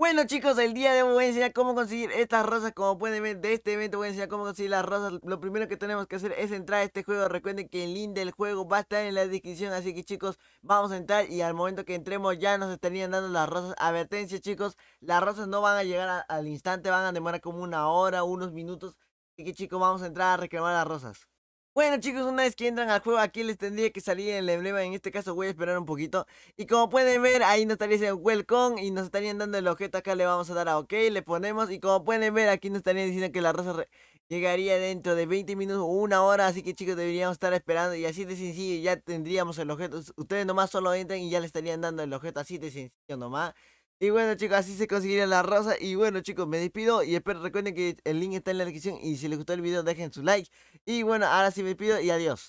Bueno chicos, el día de hoy voy a enseñar cómo conseguir estas rosas Como pueden ver de este evento voy a enseñar cómo conseguir las rosas Lo primero que tenemos que hacer es entrar a este juego Recuerden que el link del juego va a estar en la descripción Así que chicos, vamos a entrar y al momento que entremos ya nos estarían dando las rosas Advertencia chicos, las rosas no van a llegar al instante Van a demorar como una hora, unos minutos Así que chicos, vamos a entrar a reclamar las rosas bueno chicos, una vez que entran al juego aquí les tendría que salir el emblema, en este caso voy a esperar un poquito Y como pueden ver, ahí nos estaría diciendo welcome y nos estarían dando el objeto acá, le vamos a dar a ok, le ponemos Y como pueden ver aquí nos estarían diciendo que la raza llegaría dentro de 20 minutos o una hora Así que chicos deberíamos estar esperando y así de sencillo ya tendríamos el objeto Ustedes nomás solo entran y ya le estarían dando el objeto así de sencillo nomás y bueno chicos, así se conseguiría la rosa Y bueno chicos, me despido y espero recuerden que el link está en la descripción Y si les gustó el video dejen su like Y bueno, ahora sí me despido y adiós